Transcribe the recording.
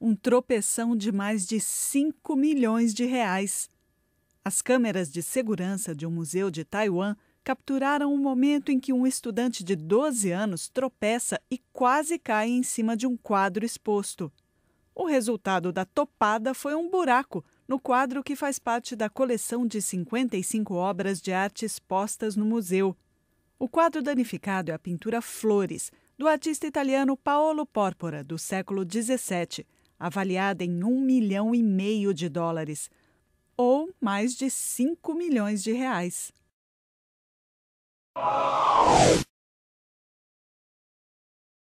um tropeção de mais de 5 milhões de reais. As câmeras de segurança de um museu de Taiwan capturaram o um momento em que um estudante de 12 anos tropeça e quase cai em cima de um quadro exposto. O resultado da topada foi um buraco no quadro que faz parte da coleção de 55 obras de arte expostas no museu. O quadro danificado é a pintura Flores, do artista italiano Paolo Porpora, do século XVII, avaliada em um milhão e meio de dólares, ou mais de 5 milhões de reais.